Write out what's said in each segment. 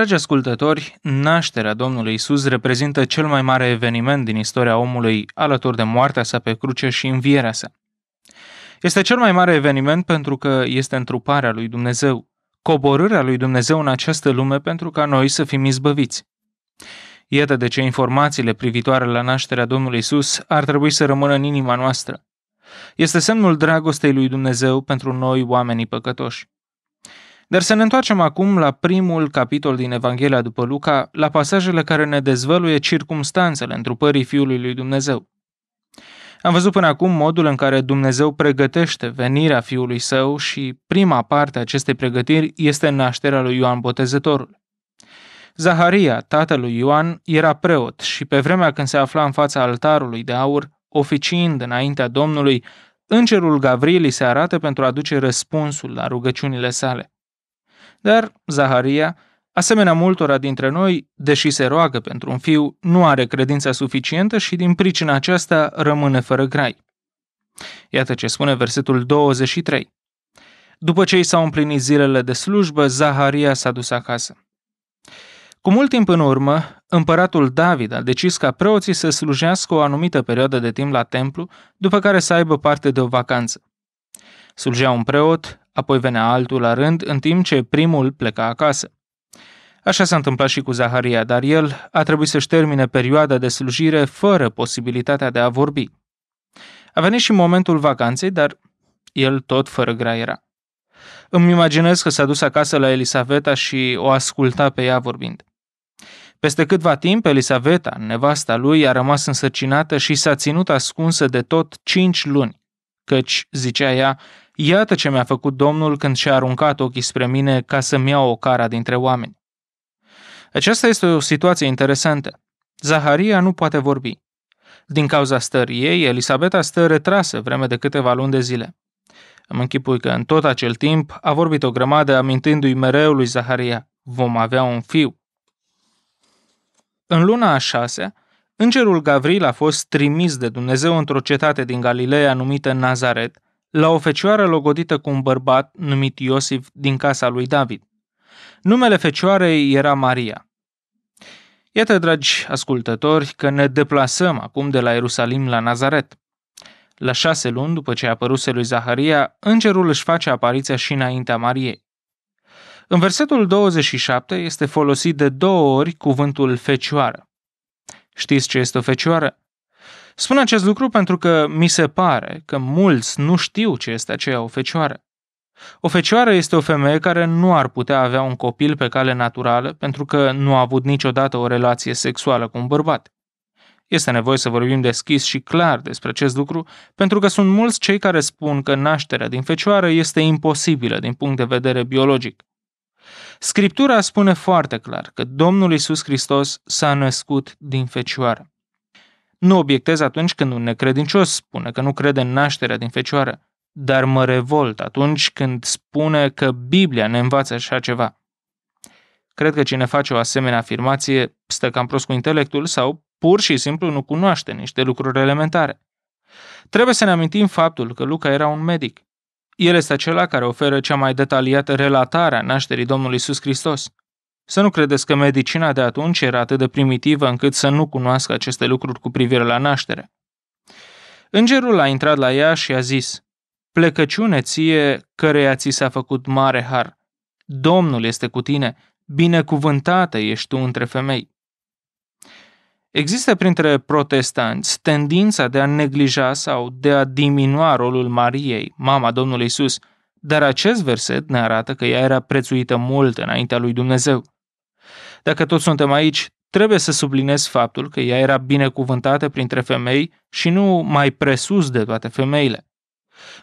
Dragi ascultători, nașterea Domnului Isus reprezintă cel mai mare eveniment din istoria omului, alături de moartea sa pe cruce și învierea sa. Este cel mai mare eveniment pentru că este întruparea lui Dumnezeu, coborârea lui Dumnezeu în această lume pentru ca noi să fim izbăviți. Iată de ce informațiile privitoare la nașterea Domnului Isus ar trebui să rămână în inima noastră. Este semnul dragostei lui Dumnezeu pentru noi, oamenii păcătoși. Dar să ne întoarcem acum la primul capitol din Evanghelia după Luca, la pasajele care ne dezvăluie circumstanțele întrupării Fiului lui Dumnezeu. Am văzut până acum modul în care Dumnezeu pregătește venirea Fiului Său și prima parte a acestei pregătiri este nașterea lui Ioan Botezătorul. Zaharia, tatălui Ioan, era preot și pe vremea când se afla în fața altarului de aur, oficiind înaintea Domnului, îngerul Gavril se arată pentru a aduce răspunsul la rugăciunile sale. Dar Zaharia, asemenea multora dintre noi, deși se roagă pentru un fiu, nu are credința suficientă și din pricina aceasta rămâne fără grai. Iată ce spune versetul 23. După ce i s-au împlinit zilele de slujbă, Zaharia s-a dus acasă. Cu mult timp în urmă, împăratul David a decis ca preoții să slujească o anumită perioadă de timp la templu, după care să aibă parte de o vacanță. Slujea un preot, apoi venea altul la rând, în timp ce primul pleca acasă. Așa s-a întâmplat și cu Zaharia, dar el a trebuit să-și termine perioada de slujire fără posibilitatea de a vorbi. A venit și momentul vacanței, dar el tot fără grea era. Îmi imaginez că s-a dus acasă la Elisaveta și o asculta pe ea vorbind. Peste câtva timp, Elisaveta, nevasta lui, a rămas însărcinată și s-a ținut ascunsă de tot cinci luni, căci, zicea ea, Iată ce mi-a făcut Domnul când și-a aruncat ochii spre mine ca să-mi iau o cara dintre oameni. Aceasta este o situație interesantă. Zaharia nu poate vorbi. Din cauza stării ei, Elisabeta stă retrasă vreme de câteva luni de zile. Îmi închipui că în tot acel timp a vorbit o grămadă amintindu-i mereu lui Zaharia, vom avea un fiu. În luna a șasea, îngerul Gavril a fost trimis de Dumnezeu într-o cetate din Galileea numită Nazaret – la o fecioară logodită cu un bărbat numit Iosif din casa lui David. Numele fecioarei era Maria. Iată, dragi ascultători, că ne deplasăm acum de la Ierusalim la Nazaret. La șase luni după ce a apărut lui Zaharia, îngerul își face apariția și înaintea Mariei. În versetul 27 este folosit de două ori cuvântul fecioară. Știți ce este o fecioară? Spun acest lucru pentru că mi se pare că mulți nu știu ce este aceea o fecioară. O fecioară este o femeie care nu ar putea avea un copil pe cale naturală pentru că nu a avut niciodată o relație sexuală cu un bărbat. Este nevoie să vorbim deschis și clar despre acest lucru, pentru că sunt mulți cei care spun că nașterea din fecioară este imposibilă din punct de vedere biologic. Scriptura spune foarte clar că Domnul Isus Hristos s-a născut din fecioară. Nu obiectez atunci când un necredincios spune că nu crede în nașterea din fecioară, dar mă revolt atunci când spune că Biblia ne învață așa ceva. Cred că cine face o asemenea afirmație stă cam prost cu intelectul sau pur și simplu nu cunoaște niște lucruri elementare. Trebuie să ne amintim faptul că Luca era un medic. El este acela care oferă cea mai detaliată relatare a nașterii Domnului Iisus Hristos. Să nu credeți că medicina de atunci era atât de primitivă încât să nu cunoască aceste lucruri cu privire la naștere. Îngerul a intrat la ea și a zis, Plecăciune ție, căreia ți s-a făcut mare har. Domnul este cu tine, binecuvântată ești tu între femei. Există printre protestanți tendința de a neglija sau de a diminua rolul Mariei, mama Domnului Isus, dar acest verset ne arată că ea era prețuită mult înaintea lui Dumnezeu. Dacă toți suntem aici, trebuie să subliniez faptul că ea era binecuvântată printre femei și nu mai presus de toate femeile.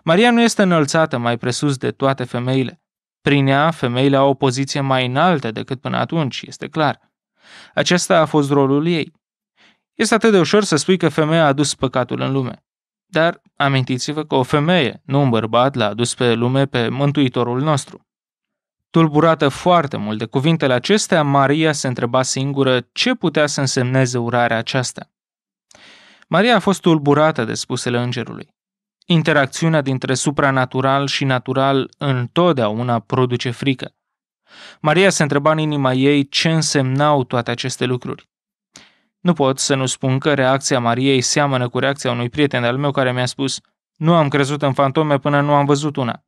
Maria nu este înălțată mai presus de toate femeile. Prin ea, femeile au o poziție mai înaltă decât până atunci, este clar. Acesta a fost rolul ei. Este atât de ușor să spui că femeia a adus păcatul în lume. Dar amintiți-vă că o femeie, nu un bărbat, l-a adus pe lume pe Mântuitorul nostru. Tulburată foarte mult de cuvintele acestea, Maria se întreba singură ce putea să însemneze urarea aceasta. Maria a fost tulburată de spusele îngerului. Interacțiunea dintre supranatural și natural întotdeauna produce frică. Maria se întreba în inima ei ce însemnau toate aceste lucruri. Nu pot să nu spun că reacția Mariei seamănă cu reacția unui prieten al meu care mi-a spus nu am crezut în fantome până nu am văzut una.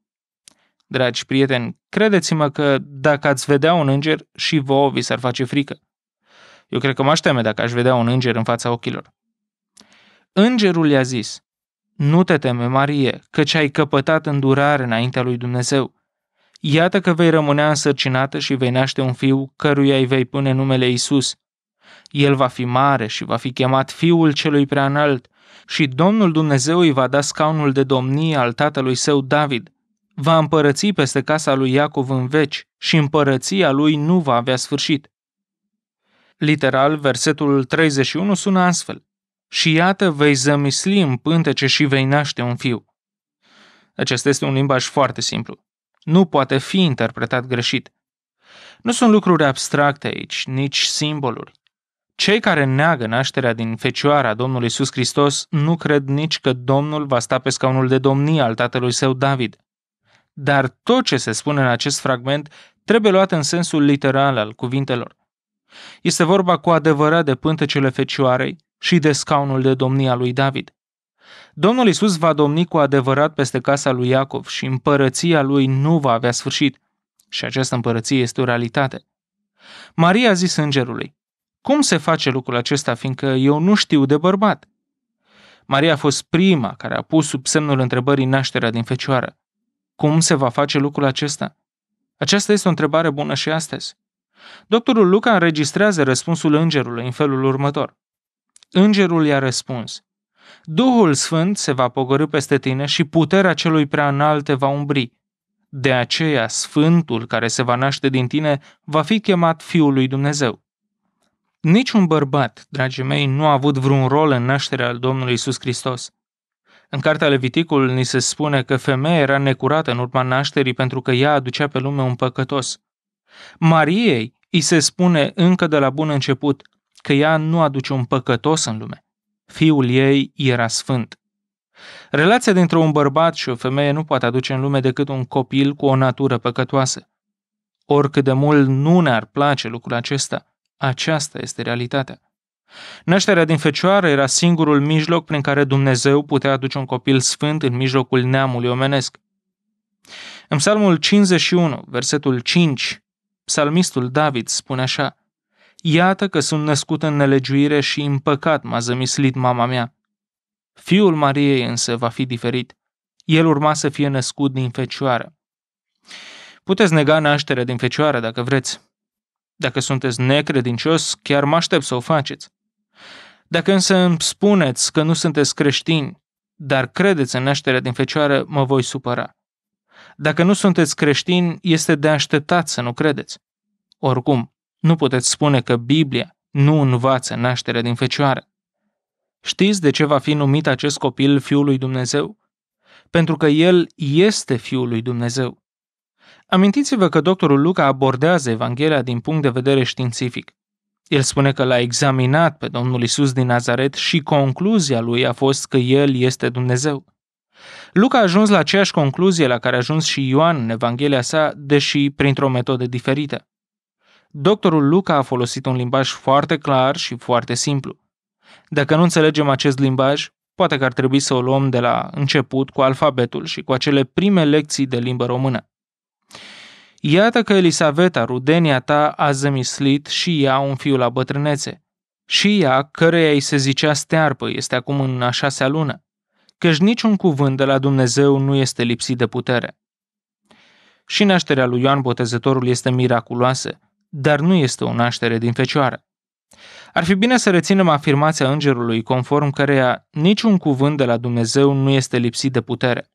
Dragi prieteni, credeți-mă că dacă ați vedea un înger, și vouă vi s-ar face frică. Eu cred că mă aș teme dacă aș vedea un înger în fața ochilor. Îngerul i-a zis, nu te teme, Marie, căci ai căpătat îndurare înaintea lui Dumnezeu. Iată că vei rămâne însărcinată și vei naște un fiu căruia îi vei pune numele Isus. El va fi mare și va fi chemat Fiul Celui Preanalt și Domnul Dumnezeu îi va da scaunul de domnie al tatălui său David – va împărăți peste casa lui Iacov în veci și împărăția lui nu va avea sfârșit. Literal, versetul 31 sună astfel. Și iată vei zămisli în pântece și vei naște un fiu. Acesta este un limbaj foarte simplu. Nu poate fi interpretat greșit. Nu sunt lucruri abstracte aici, nici simboluri. Cei care neagă nașterea din Fecioara Domnului Iisus Hristos nu cred nici că Domnul va sta pe scaunul de domnie al tatălui său David dar tot ce se spune în acest fragment trebuie luat în sensul literal al cuvintelor. Este vorba cu adevărat de pântecele fecioarei și de scaunul de domnia lui David. Domnul Isus va domni cu adevărat peste casa lui Iacov și împărăția lui nu va avea sfârșit. Și această împărăție este o realitate. Maria a zis îngerului, cum se face lucrul acesta, fiindcă eu nu știu de bărbat? Maria a fost prima care a pus sub semnul întrebării nașterea din fecioară. Cum se va face lucrul acesta? Aceasta este o întrebare bună și astăzi. Doctorul Luca înregistrează răspunsul îngerului în felul următor. Îngerul i-a răspuns, Duhul Sfânt se va pogorâ peste tine și puterea celui prea înalt te va umbri. De aceea, Sfântul care se va naște din tine va fi chemat Fiul lui Dumnezeu. Niciun bărbat, dragii mei, nu a avut vreun rol în nașterea al Domnului Isus Hristos. În cartea Leviticul ni se spune că femeia era necurată în urma nașterii pentru că ea aducea pe lume un păcătos. Mariei îi se spune încă de la bun început că ea nu aduce un păcătos în lume. Fiul ei era sfânt. Relația dintre un bărbat și o femeie nu poate aduce în lume decât un copil cu o natură păcătoasă. Oricât de mult nu ne-ar place lucrul acesta, aceasta este realitatea. Nașterea din fecioară era singurul mijloc prin care Dumnezeu putea aduce un copil sfânt în mijlocul neamului omenesc. În psalmul 51, versetul 5, psalmistul David spune așa, Iată că sunt născut în nelegiuire și în păcat m-a zămislit mama mea. Fiul Mariei însă va fi diferit. El urma să fie născut din fecioară. Puteți nega nașterea din fecioară dacă vreți. Dacă sunteți necredincios, chiar mă aștept să o faceți. Dacă însă îmi spuneți că nu sunteți creștini, dar credeți în nașterea din fecioară, mă voi supăra. Dacă nu sunteți creștini, este de așteptat să nu credeți. Oricum, nu puteți spune că Biblia nu învață nașterea din fecioară. Știți de ce va fi numit acest copil Fiul lui Dumnezeu? Pentru că el este Fiul lui Dumnezeu. Amintiți-vă că doctorul Luca abordează Evanghelia din punct de vedere științific. El spune că l-a examinat pe Domnul Isus din Nazaret și concluzia lui a fost că El este Dumnezeu. Luca a ajuns la aceeași concluzie la care a ajuns și Ioan în Evanghelia sa, deși printr-o metodă diferită. Doctorul Luca a folosit un limbaj foarte clar și foarte simplu. Dacă nu înțelegem acest limbaj, poate că ar trebui să o luăm de la început cu alfabetul și cu acele prime lecții de limbă română. Iată că Elisaveta, rudenia ta, a zămislit și ea un fiu la bătrânețe. Și ea, căreia îi se zicea stearpă, este acum în a șasea lună, căci niciun cuvânt de la Dumnezeu nu este lipsit de putere. Și nașterea lui Ioan Botezătorul este miraculoasă, dar nu este o naștere din fecioară. Ar fi bine să reținem afirmația îngerului conform căreia niciun cuvânt de la Dumnezeu nu este lipsit de putere.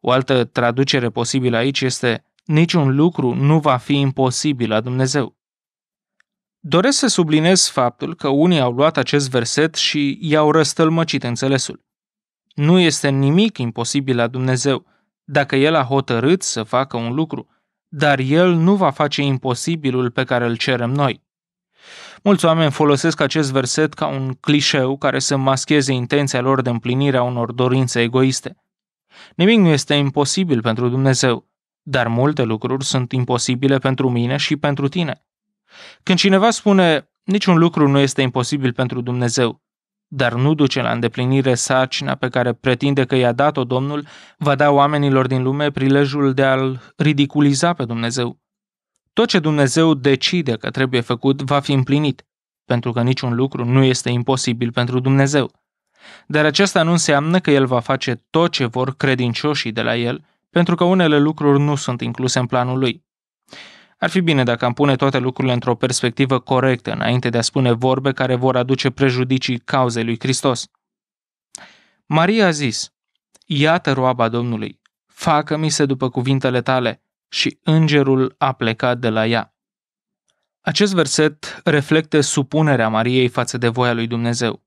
O altă traducere posibilă aici este Niciun lucru nu va fi imposibil la Dumnezeu. Doresc să subliniez faptul că unii au luat acest verset și i-au răstălmăcit înțelesul. Nu este nimic imposibil la Dumnezeu dacă El a hotărât să facă un lucru, dar El nu va face imposibilul pe care îl cerem noi. Mulți oameni folosesc acest verset ca un clișeu care să mascheze intenția lor de împlinirea unor dorințe egoiste. Nimic nu este imposibil pentru Dumnezeu, dar multe lucruri sunt imposibile pentru mine și pentru tine. Când cineva spune, niciun lucru nu este imposibil pentru Dumnezeu, dar nu duce la îndeplinire sarcina pe care pretinde că i-a dat-o Domnul, va da oamenilor din lume prilejul de a-l ridiculiza pe Dumnezeu. Tot ce Dumnezeu decide că trebuie făcut va fi împlinit, pentru că niciun lucru nu este imposibil pentru Dumnezeu. Dar acesta nu înseamnă că El va face tot ce vor credincioșii de la El – pentru că unele lucruri nu sunt incluse în planul lui. Ar fi bine dacă am pune toate lucrurile într-o perspectivă corectă înainte de a spune vorbe care vor aduce prejudicii cauzei lui Hristos. Maria a zis, Iată roaba Domnului, facă-mi se după cuvintele tale, și îngerul a plecat de la ea. Acest verset reflectă supunerea Mariei față de voia lui Dumnezeu.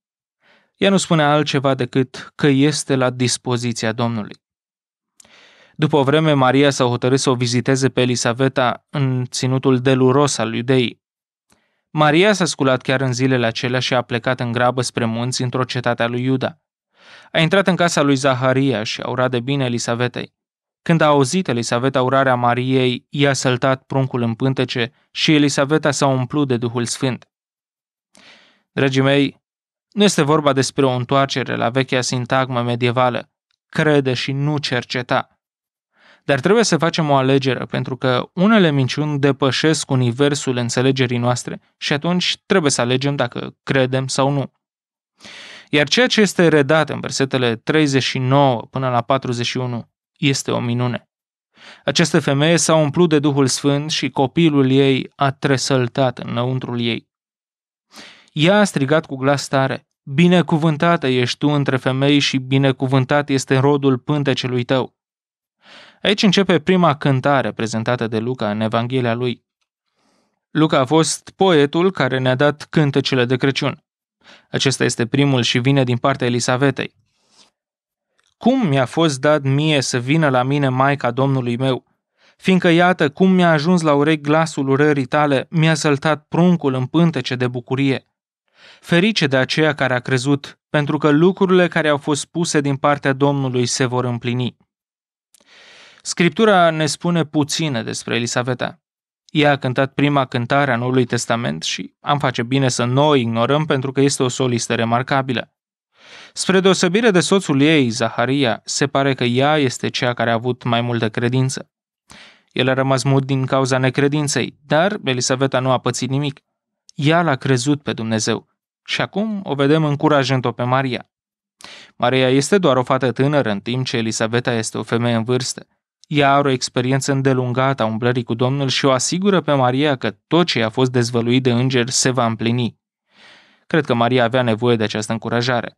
Ea nu spune altceva decât că este la dispoziția Domnului. După o vreme, Maria s-a hotărât să o viziteze pe Elisaveta în ținutul deluros al iudei. Maria s-a sculat chiar în zilele acelea și a plecat în grabă spre munți într-o cetate a lui Iuda. A intrat în casa lui Zaharia și a urat de bine Elisavetei. Când a auzit Elisaveta urarea Mariei, i-a săltat pruncul în pântece și Elisaveta s-a umplut de Duhul Sfânt. Dragii mei, nu este vorba despre o întoarcere la vechea sintagmă medievală, crede și nu cerceta. Dar trebuie să facem o alegere, pentru că unele minciuni depășesc universul înțelegerii noastre și atunci trebuie să alegem dacă credem sau nu. Iar ceea ce este redat în versetele 39 până la 41 este o minune. Aceste femeie s au umplut de Duhul Sfânt și copilul ei a tresăltat înăuntrul ei. Ea a strigat cu glas tare, Binecuvântată ești tu între femei și binecuvântat este rodul pântecelui tău. Aici începe prima cântare prezentată de Luca în Evanghelia lui. Luca a fost poetul care ne-a dat cântecele de Crăciun. Acesta este primul și vine din partea Elisavetei. Cum mi-a fost dat mie să vină la mine Maica Domnului meu? Fiindcă iată cum mi-a ajuns la urechi glasul urării tale, mi-a săltat pruncul în pântece de bucurie. Ferice de aceea care a crezut, pentru că lucrurile care au fost puse din partea Domnului se vor împlini. Scriptura ne spune puține despre Elisaveta. Ea a cântat prima cântare a Noului Testament și am face bine să nu o ignorăm pentru că este o solistă remarcabilă. Spre deosebire de soțul ei, Zaharia, se pare că ea este cea care a avut mai multă credință. El a rămas mut din cauza necredinței, dar Elisaveta nu a pățit nimic. Ea l-a crezut pe Dumnezeu și acum o vedem încurajând-o pe Maria. Maria este doar o fată tânără, în timp ce Elisaveta este o femeie în vârstă. Ea are o experiență îndelungată a umblării cu Domnul și o asigură pe Maria că tot ce a fost dezvăluit de înger se va împlini. Cred că Maria avea nevoie de această încurajare.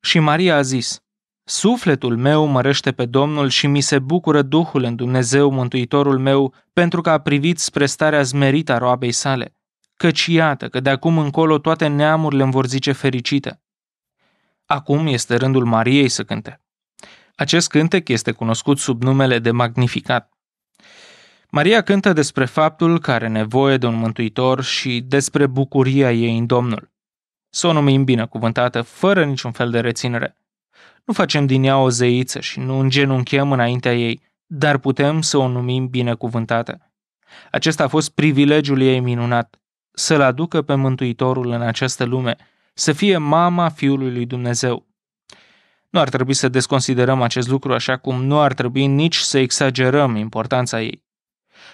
Și Maria a zis, Sufletul meu mărește pe Domnul și mi se bucură Duhul în Dumnezeu Mântuitorul meu pentru că a privit spre starea zmerită a roabei sale, căci iată că de acum încolo toate neamurile îmi vor zice fericită. Acum este rândul Mariei să cânte. Acest cântec este cunoscut sub numele de Magnificat. Maria cântă despre faptul că are nevoie de un mântuitor și despre bucuria ei în Domnul. Să o numim binecuvântată, fără niciun fel de reținere. Nu facem din ea o zeiță și nu îngenunchem înaintea ei, dar putem să o numim binecuvântată. Acesta a fost privilegiul ei minunat, să-L aducă pe Mântuitorul în această lume, să fie mama Fiului lui Dumnezeu. Nu ar trebui să desconsiderăm acest lucru așa cum nu ar trebui nici să exagerăm importanța ei.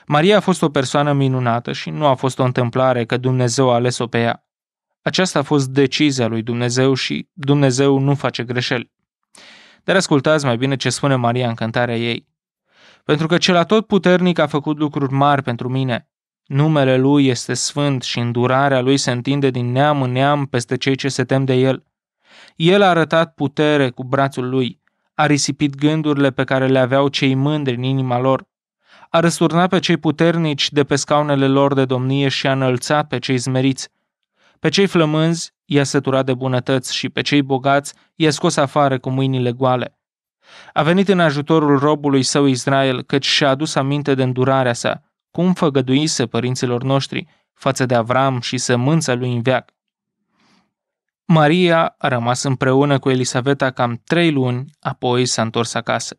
Maria a fost o persoană minunată și nu a fost o întâmplare că Dumnezeu a ales-o pe ea. Aceasta a fost decizia lui Dumnezeu și Dumnezeu nu face greșeli. Dar ascultați mai bine ce spune Maria în cântarea ei. Pentru că cel puternic a făcut lucruri mari pentru mine. Numele lui este sfânt și îndurarea lui se întinde din neam în neam peste cei ce se tem de el. El a arătat putere cu brațul lui, a risipit gândurile pe care le aveau cei mândri în inima lor, a răsturnat pe cei puternici de pe scaunele lor de domnie și a înălțat pe cei zmeriți. Pe cei flămânzi i-a săturat de bunătăți și pe cei bogați i-a scos afară cu mâinile goale. A venit în ajutorul robului său Israel, căci și-a adus aminte de îndurarea sa, cum făgăduise părinților noștri, față de Avram și sămânța lui în veac. Maria a rămas împreună cu Elisaveta cam trei luni, apoi s-a întors acasă.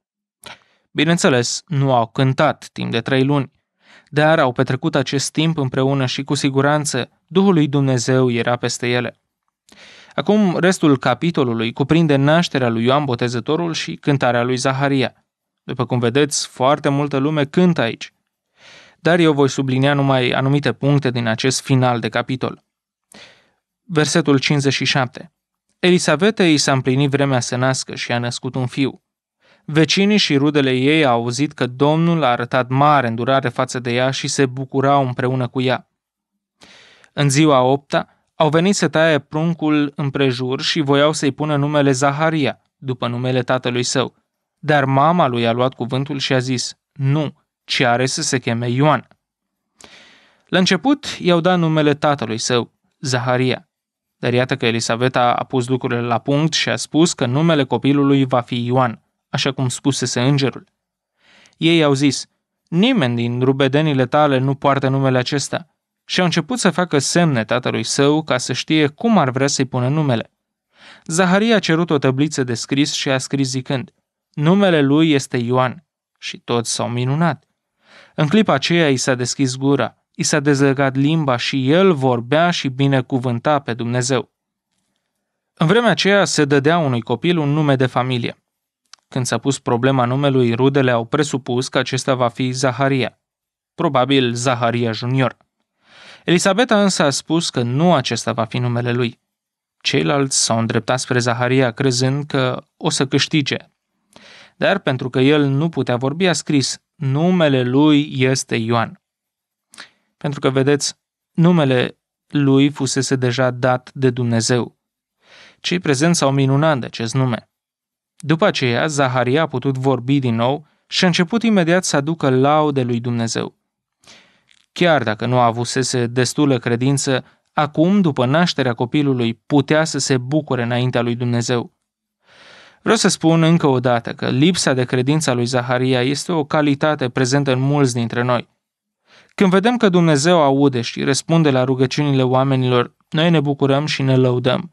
Bineînțeles, nu au cântat timp de trei luni, dar au petrecut acest timp împreună și cu siguranță Duhul lui Dumnezeu era peste ele. Acum, restul capitolului cuprinde nașterea lui Ioan Botezătorul și cântarea lui Zaharia. După cum vedeți, foarte multă lume cântă aici. Dar eu voi sublinia numai anumite puncte din acest final de capitol. Versetul 57. Elisaveta i s-a împlinit vremea să nască și a născut un fiu. Vecinii și rudele ei au auzit că Domnul a arătat mare îndurare față de ea și se bucurau împreună cu ea. În ziua opta, au venit să taie pruncul împrejur și voiau să-i pună numele Zaharia, după numele tatălui său. Dar mama lui a luat cuvântul și a zis, nu, ci are să se cheme Ioan. La început i-au dat numele tatălui său, Zaharia. Dar iată că Elisaveta a pus lucrurile la punct și a spus că numele copilului va fi Ioan, așa cum spusese îngerul. Ei au zis, nimeni din rubedenile tale nu poartă numele acesta. Și au început să facă semne tatălui său ca să știe cum ar vrea să-i pună numele. Zaharia a cerut o tăbliță de scris și a scris zicând, numele lui este Ioan. Și toți s-au minunat. În clipa aceea i s-a deschis gura i s-a dezlegat limba și el vorbea și binecuvânta pe Dumnezeu. În vremea aceea se dădea unui copil un nume de familie. Când s-a pus problema numelui, rudele au presupus că acesta va fi Zaharia, probabil Zaharia Junior. Elisabeta însă a spus că nu acesta va fi numele lui. Ceilalți s-au îndreptat spre Zaharia crezând că o să câștige. Dar pentru că el nu putea vorbi, a scris, numele lui este Ioan. Pentru că, vedeți, numele lui fusese deja dat de Dumnezeu. Cei prezenți s-au minunat de acest nume. După aceea, Zaharia a putut vorbi din nou și a început imediat să aducă laude lui Dumnezeu. Chiar dacă nu avusese destulă credință, acum, după nașterea copilului, putea să se bucure înaintea lui Dumnezeu. Vreau să spun încă o dată că lipsa de credință a lui Zaharia este o calitate prezentă în mulți dintre noi – când vedem că Dumnezeu aude și răspunde la rugăciunile oamenilor, noi ne bucurăm și ne lăudăm.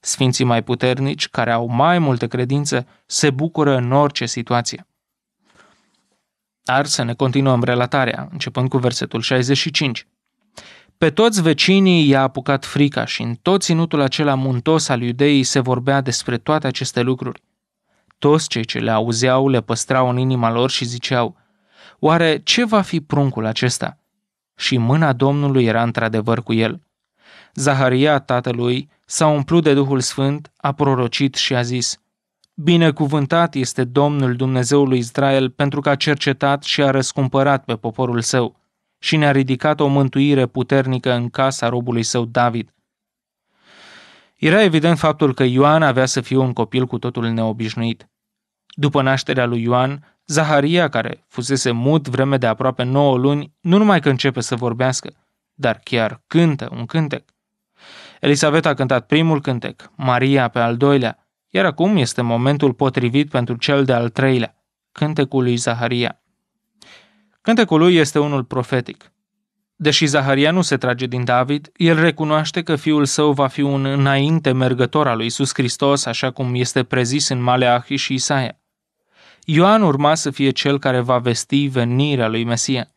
Sfinții mai puternici, care au mai multă credință, se bucură în orice situație. Dar să ne continuăm relatarea, începând cu versetul 65. Pe toți vecinii i-a apucat frica și în tot ținutul acela muntos al iudeii se vorbea despre toate aceste lucruri. Toți cei ce le auzeau le păstrau în inima lor și ziceau, Oare ce va fi pruncul acesta? și mâna Domnului era într-adevăr cu el. Zaharia, tatălui, s-a umplut de Duhul Sfânt, a prorocit și a zis, Binecuvântat este Domnul Dumnezeului Israel pentru că a cercetat și a răscumpărat pe poporul său și ne-a ridicat o mântuire puternică în casa robului său David. Era evident faptul că Ioan avea să fie un copil cu totul neobișnuit. După nașterea lui Ioan, Zaharia, care fusese mut vreme de aproape 9 luni, nu numai că începe să vorbească, dar chiar cântă un cântec. Elisabeta a cântat primul cântec, Maria pe al doilea, iar acum este momentul potrivit pentru cel de-al treilea, cântecul lui Zaharia. Cântecul lui este unul profetic. Deși Zaharia nu se trage din David, el recunoaște că fiul său va fi un înainte mergător al lui Iisus Hristos, așa cum este prezis în Maleahi și Isaia. Ioan urma să fie cel care va vesti venirea lui Mesia.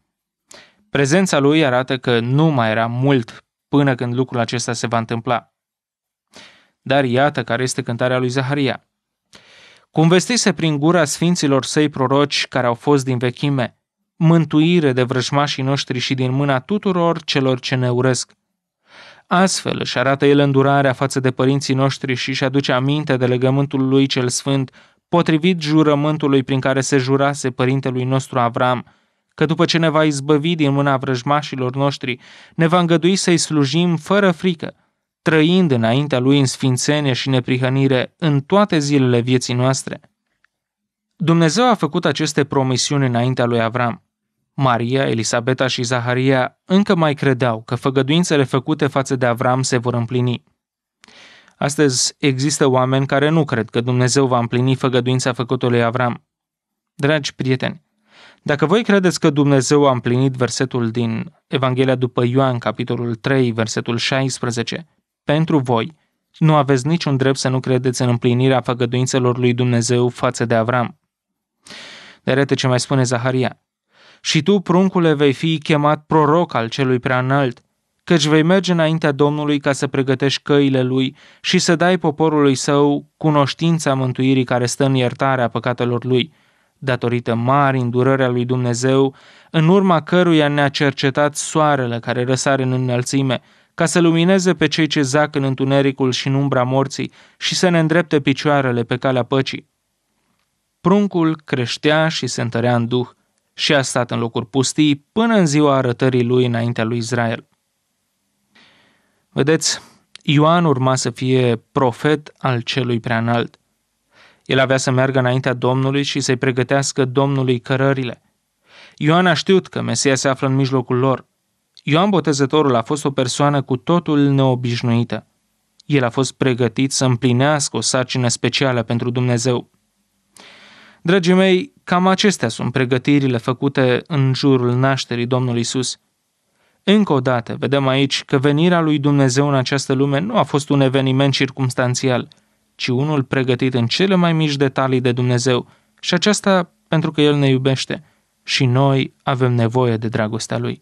Prezența lui arată că nu mai era mult până când lucrul acesta se va întâmpla. Dar iată care este cântarea lui Zaharia. Cum vestise prin gura sfinților săi proroci care au fost din vechime, mântuire de vrăjmașii noștri și din mâna tuturor celor ce ne urăsc. Astfel își arată el îndurarea față de părinții noștri și își aduce aminte de legământul lui cel sfânt potrivit jurământului prin care se jurase părintelui nostru Avram, că după ce ne va izbăvi din mâna vrăjmașilor noștri, ne va îngădui să-i slujim fără frică, trăind înaintea lui în sfințenie și neprihănire în toate zilele vieții noastre. Dumnezeu a făcut aceste promisiuni înaintea lui Avram. Maria, Elisabeta și Zaharia încă mai credeau că făgăduințele făcute față de Avram se vor împlini. Astăzi există oameni care nu cred că Dumnezeu va împlini făgăduința făcută lui Avram. Dragi prieteni, dacă voi credeți că Dumnezeu a împlinit versetul din Evanghelia după Ioan, capitolul 3, versetul 16, pentru voi, nu aveți niciun drept să nu credeți în împlinirea făgăduințelor lui Dumnezeu față de Avram. Dar iată ce mai spune Zaharia. Și tu, pruncule, vei fi chemat proroc al celui prea înalt, căci vei merge înaintea Domnului ca să pregătești căile lui și să dai poporului său cunoștința mântuirii care stă în iertarea păcatelor lui, datorită mari îndurării lui Dumnezeu, în urma căruia ne-a cercetat soarele care răsare în înălțime, ca să lumineze pe cei ce zac în întunericul și în umbra morții și să ne îndrepte picioarele pe calea păcii. Pruncul creștea și se întărea în duh și a stat în locuri pustii până în ziua arătării lui înaintea lui Israel. Vedeți, Ioan urma să fie profet al celui preanalt. El avea să meargă înaintea Domnului și să-i pregătească Domnului cărările. Ioan a știut că Mesia se află în mijlocul lor. Ioan Botezătorul a fost o persoană cu totul neobișnuită. El a fost pregătit să împlinească o sarcină specială pentru Dumnezeu. Dragii mei, cam acestea sunt pregătirile făcute în jurul nașterii Domnului Isus – încă o dată, vedem aici că venirea lui Dumnezeu în această lume nu a fost un eveniment circumstanțial, ci unul pregătit în cele mai mici detalii de Dumnezeu, și aceasta pentru că El ne iubește și noi avem nevoie de dragostea Lui.